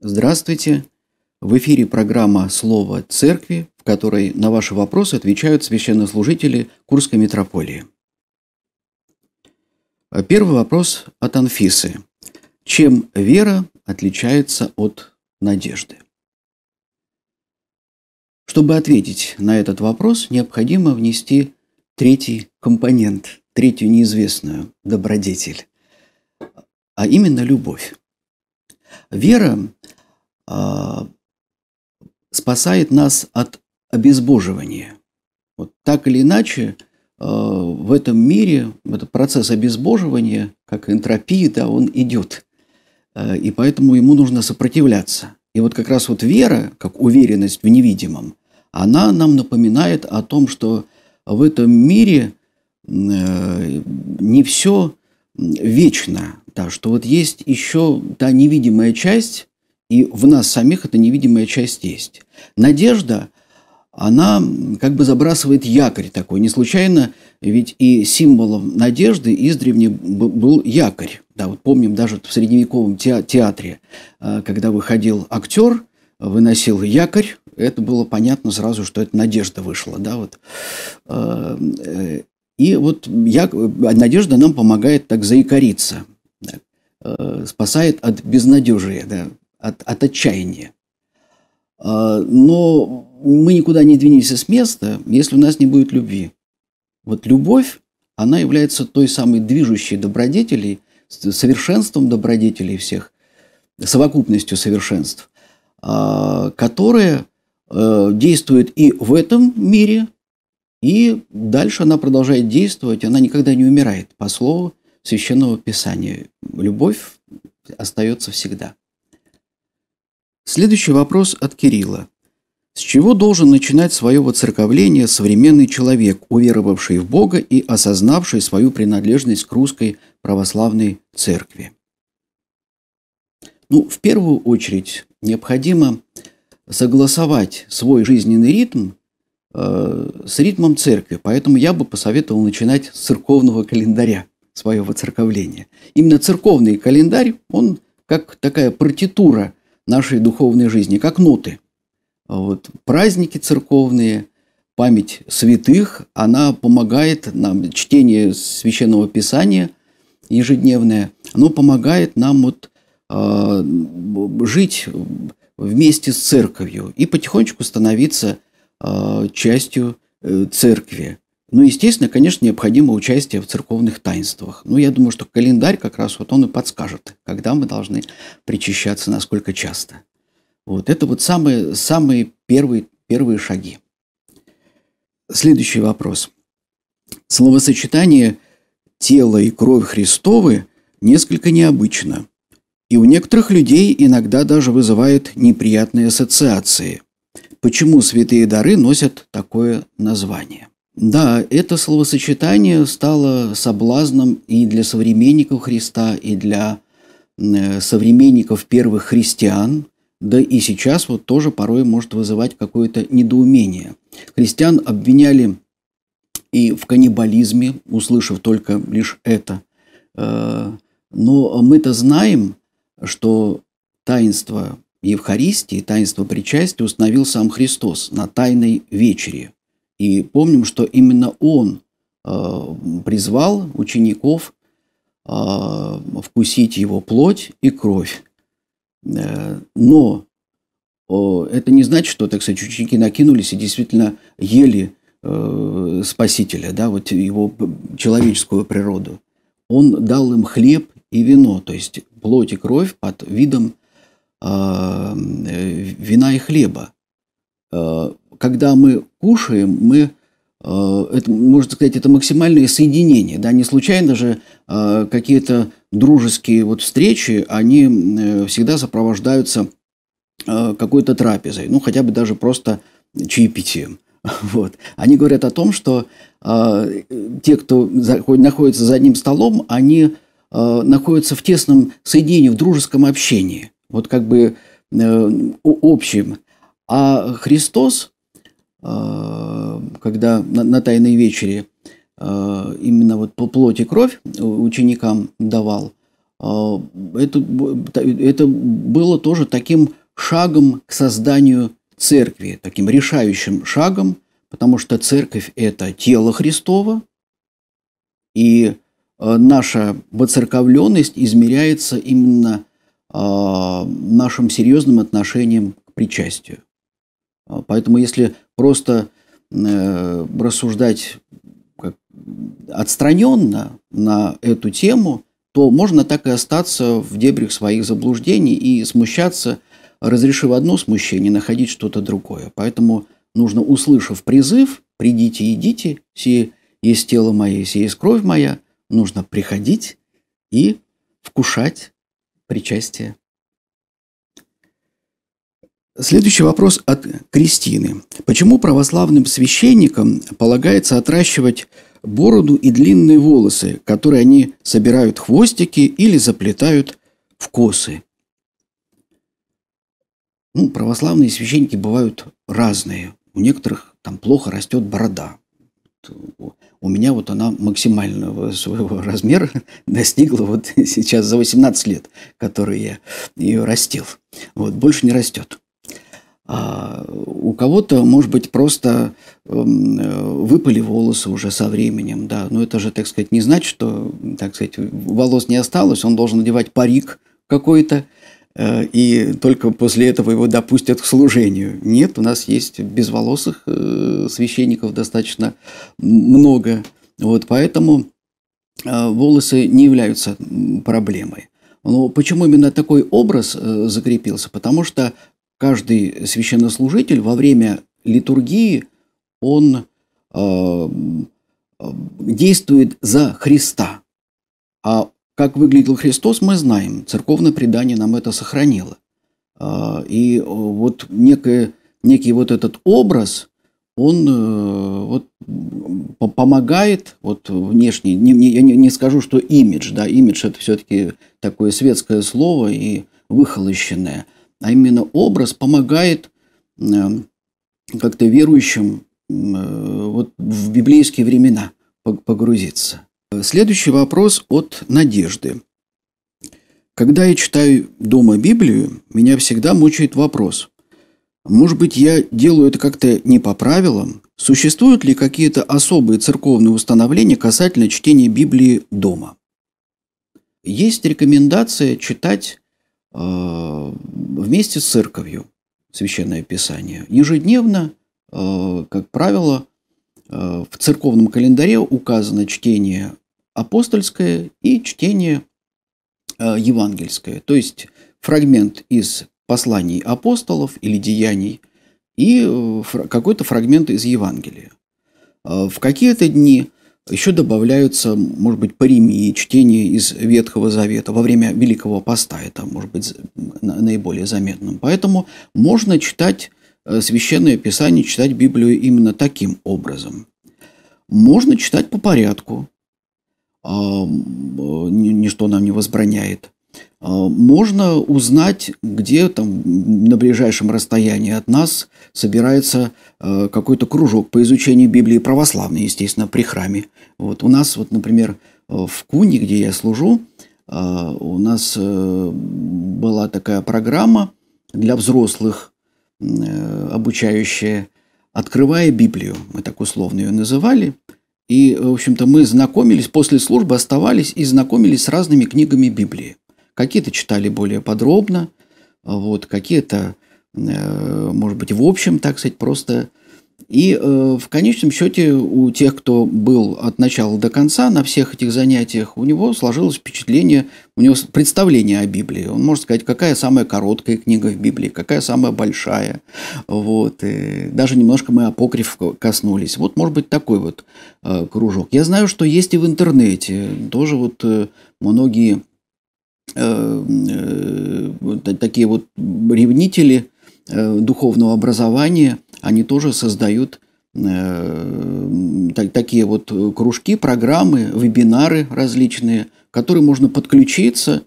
Здравствуйте! В эфире программа «Слово Церкви», в которой на ваши вопросы отвечают священнослужители Курской митрополии. Первый вопрос от Анфисы. Чем вера отличается от надежды? Чтобы ответить на этот вопрос, необходимо внести третий компонент, третью неизвестную – добродетель, а именно любовь. Вера а, спасает нас от обезбоживания. Вот так или иначе, а, в этом мире этот процесс обезбоживания, как энтропия, да, он идет. А, и поэтому ему нужно сопротивляться. И вот как раз вот вера, как уверенность в невидимом, она нам напоминает о том, что – в этом мире э, не все вечно, да, что вот есть еще та невидимая часть, и в нас самих эта невидимая часть есть. Надежда, она как бы забрасывает якорь такой. Не случайно ведь и символом надежды издревне был якорь. Да, вот помним даже в средневековом театре, э, когда выходил актер, выносил якорь, это было понятно сразу, что это надежда вышла, да, вот. А, э, и вот я, надежда нам помогает так заикариться, да, э, спасает от безнадежия, да, от, от отчаяния. А, но мы никуда не двинемся с места, если у нас не будет любви. Вот любовь, она является той самой движущей добродетелей, совершенством добродетелей всех, совокупностью совершенств, а, которая Э, действует и в этом мире, и дальше она продолжает действовать, она никогда не умирает по слову священного писания. Любовь остается всегда. Следующий вопрос от Кирилла. С чего должен начинать свое воцерковление современный человек, уверовавший в Бога и осознавший свою принадлежность к русской православной церкви? Ну, в первую очередь необходимо согласовать свой жизненный ритм э, с ритмом церкви. Поэтому я бы посоветовал начинать с церковного календаря свое воцерковление. Именно церковный календарь, он как такая партитура нашей духовной жизни, как ноты. Вот, праздники церковные, память святых, она помогает нам, чтение священного писания ежедневное, оно помогает нам вот, э, жить вместе с церковью и потихонечку становиться э, частью э, церкви. Ну, естественно, конечно, необходимо участие в церковных таинствах. Ну, я думаю, что календарь как раз вот он и подскажет, когда мы должны причащаться, насколько часто. Вот это вот самые, самые первые, первые шаги. Следующий вопрос. Словосочетание «тело и кровь Христовы» несколько необычно и у некоторых людей иногда даже вызывает неприятные ассоциации. Почему святые дары носят такое название? Да, это словосочетание стало соблазном и для современников Христа, и для э, современников первых христиан, да и сейчас вот тоже порой может вызывать какое-то недоумение. Христиан обвиняли и в каннибализме, услышав только лишь это. Э, но мы-то знаем, что таинство Евхаристии, таинство причастия установил сам Христос на Тайной вечере. И помним, что именно Он э, призвал учеников э, вкусить Его плоть и кровь. Э, но это не значит, что, так сказать, ученики накинулись и действительно ели Спасителя, да, вот его человеческую природу. Он дал им хлеб и вино, то есть плоть и кровь под видом а, э, вина и хлеба. Э, когда мы кушаем, мы э, это, можно сказать, это максимальное соединение. Да? Не случайно же э, какие-то дружеские вот встречи, они э, всегда сопровождаются э, какой-то трапезой, ну хотя бы даже просто чаепитием. Вот. Они говорят о том, что э, те, кто за, находится за одним столом, они Э, находятся в тесном соединении, в дружеском общении, вот как бы э, общем. А Христос, э, когда на, Тайной вечере именно вот по плоти кровь ученикам давал, это, это было тоже таким шагом к созданию церкви, таким решающим шагом, потому что церковь – это тело Христова, и Э, наша воцерковленность измеряется именно э, нашим серьезным отношением к причастию. Э, поэтому если просто рассуждать отстраненно на эту тему, то можно так и остаться в дебрях своих заблуждений и смущаться, разрешив одно смущение, находить что-то другое. Поэтому нужно, услышав призыв, «Придите, идите, сие есть тело мое, сие есть кровь моя», – нужно приходить и вкушать причастие. Следующий вопрос от Кристины. Почему православным священникам полагается отращивать бороду и длинные волосы, которые они собирают хвостики или заплетают в косы? Ну, православные священники бывают разные. У некоторых там плохо растет борода у меня вот она максимального своего размера достигла вот сейчас за 18 лет, которые я ее растил. Вот, больше не растет. А у кого-то, может быть, просто эм, э, выпали волосы уже со временем, да. Но это же, так сказать, не значит, что, так сказать, волос не осталось, он должен надевать парик какой-то, Э, и только после этого его допустят к служению. Нет, у нас есть безволосых э, священников достаточно много. Вот поэтому э, волосы не являются проблемой. Но почему именно такой образ закрепился? Потому что каждый священнослужитель во время литургии он действует за Христа, а как выглядел Христос, мы знаем. Церковное предание нам это сохранило. А, и э, вот некое, некий вот этот образ, он э, вот, помогает вот внешний. я не скажу, что имидж, да, имидж это все-таки такое светское слово и выхолощенное, а именно образ помогает э, как-то верующим вот в библейские времена погрузиться. Следующий вопрос от Надежды. Когда я читаю дома Библию, меня всегда мучает вопрос. Может быть, я делаю это как-то не по правилам? Существуют ли какие-то особые церковные установления касательно чтения Библии дома? Есть рекомендация читать э, вместе с церковью священное писание. Ежедневно, э, как правило, э, в церковном календаре указано чтение апостольское и чтение э, евангельское, то есть фрагмент из посланий апостолов или деяний и э, какой-то фрагмент из Евангелия. Э, в какие-то дни еще добавляются, может быть, паремии, чтение из Ветхого Завета во время Великого Поста. Это может быть наиболее заметным. Поэтому можно читать Священное Писание, читать Библию именно таким образом. Можно читать по порядку. А, ничто нам не возбраняет. А, можно узнать, где там на ближайшем расстоянии от нас собирается а, какой-то кружок по изучению Библии православной, естественно, при храме. Вот у нас, вот, например, в Куне, где я служу, у нас э, была такая программа для взрослых, э, обучающая «Открывая Библию». Мы так условно ее называли – и, в общем-то, мы знакомились, после службы оставались и знакомились с разными книгами Библии. Какие-то читали более подробно, вот, какие-то, э, может быть, в общем, так сказать, просто и э, в конечном счете у тех, кто был от начала до конца на всех этих занятиях, у него сложилось впечатление, у него представление о Библии. Он может сказать, какая самая короткая книга в Библии, какая самая большая. Вот. И даже немножко мы апокриф коснулись. Вот может быть такой вот э, кружок. Я знаю, что есть и в интернете. Тоже вот э, многие э, э такие вот ревнители э, духовного образования – они тоже создают э, так, такие вот кружки, программы, вебинары различные, которые можно подключиться,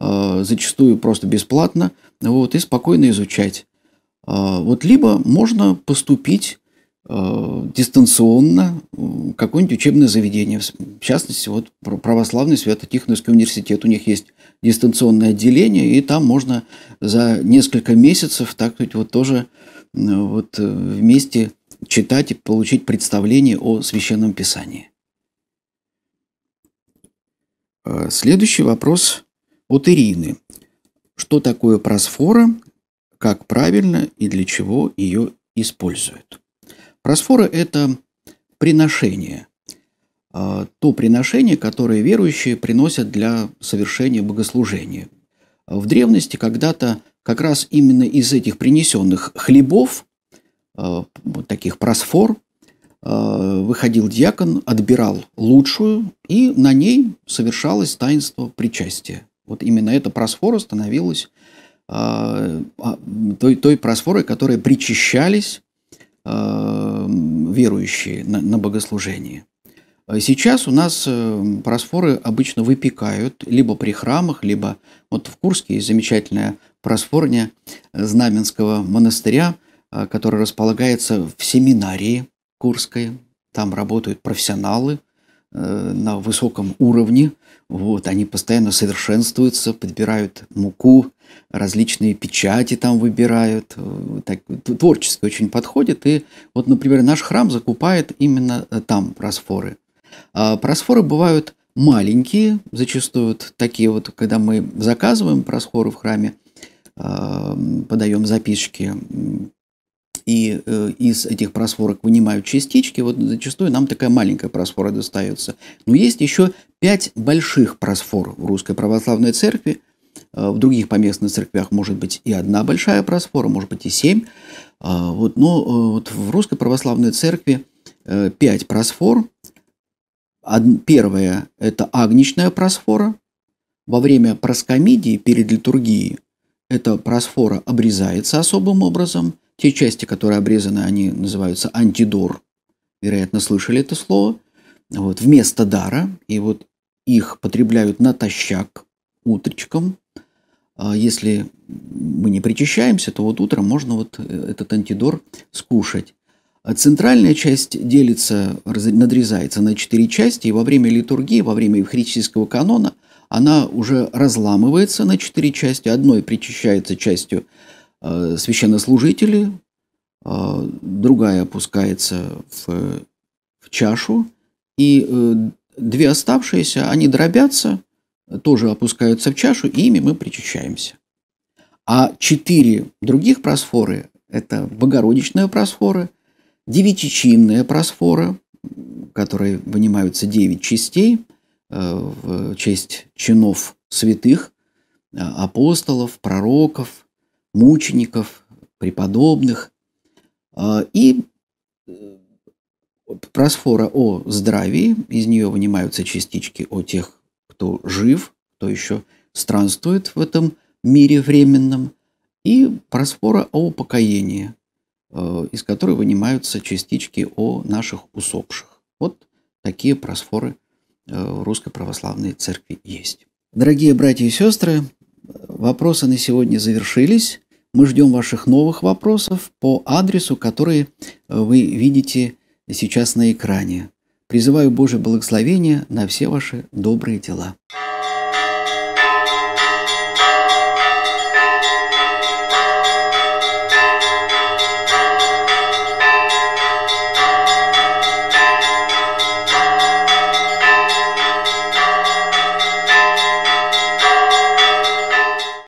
э, зачастую просто бесплатно, вот, и спокойно изучать. А, вот либо можно поступить э, дистанционно какое-нибудь учебное заведение. В частности, вот православный Свято-Тихоновский университет. У них есть дистанционное отделение, и там можно за несколько месяцев, так сказать, вот тоже э, вот э, вместе читать и получить представление о Священном Писании. А, следующий вопрос от Ирины. Что такое просфора, как правильно и для чего ее используют? Просфора – это приношение, а, то приношение, которое верующие приносят для совершения богослужения. В древности когда-то как раз именно из этих принесенных хлебов, э, вот таких просфор, э, выходил диакон, отбирал лучшую, и на ней совершалось таинство причастия. Вот именно эта просфора становилась э, а, той, той просфорой, которой причащались верующие на, на богослужении. А сейчас у нас э, просфоры обычно выпекают либо при храмах, либо вот в Курске есть замечательная просфорня Знаменского монастыря, а, которая располагается в семинарии Курской. Там работают профессионалы э, на высоком уровне. Вот, они постоянно совершенствуются, подбирают муку, различные печати там выбирают. Э, так, творчески очень подходит. И вот, например, наш храм закупает именно там просфоры – а просфоры бывают маленькие, зачастую вот такие вот, когда мы заказываем просфоры в храме, а, подаем записочки, и э, из этих просфорок вынимают частички, вот зачастую нам такая маленькая просфора достается. Но есть еще пять больших просфор в Русской Православной Церкви, а, в других поместных церквях может быть и одна большая просфора, может быть и семь. А, вот, но э, вот в Русской Православной Церкви э, пять просфор, Первое – это агничная просфора. Во время проскомидии перед литургией эта просфора обрезается особым образом. Те части, которые обрезаны, они называются антидор. Вероятно, слышали это слово. Вот, вместо дара. И вот их потребляют натощак утречком. А если мы не причащаемся, то вот утром можно вот э, этот антидор скушать. А центральная часть делится, надрезается на четыре части, и во время литургии, во время евхаристического канона она уже разламывается на четыре части. Одной причащается частью э, священнослужители, э, другая опускается в, в чашу, и э, две оставшиеся, они дробятся, тоже опускаются в чашу, и ими мы причащаемся. А четыре других просфоры – это Богородичная просфора – Девятичинная просфора, которой вынимаются девять частей э, в честь чинов святых, э, апостолов, пророков, мучеников, преподобных. Э, и просфора о здравии, из нее вынимаются частички о тех, кто жив, кто еще странствует в этом мире временном, и просфора о упокоении, Э, из которой вынимаются частички о наших усопших. Вот такие просфоры э, Русской Православной Церкви есть. Дорогие братья и сестры, э, вопросы на сегодня завершились. Мы ждем ваших новых вопросов по адресу, который вы видите сейчас на экране. Призываю Божье благословение на все ваши добрые дела.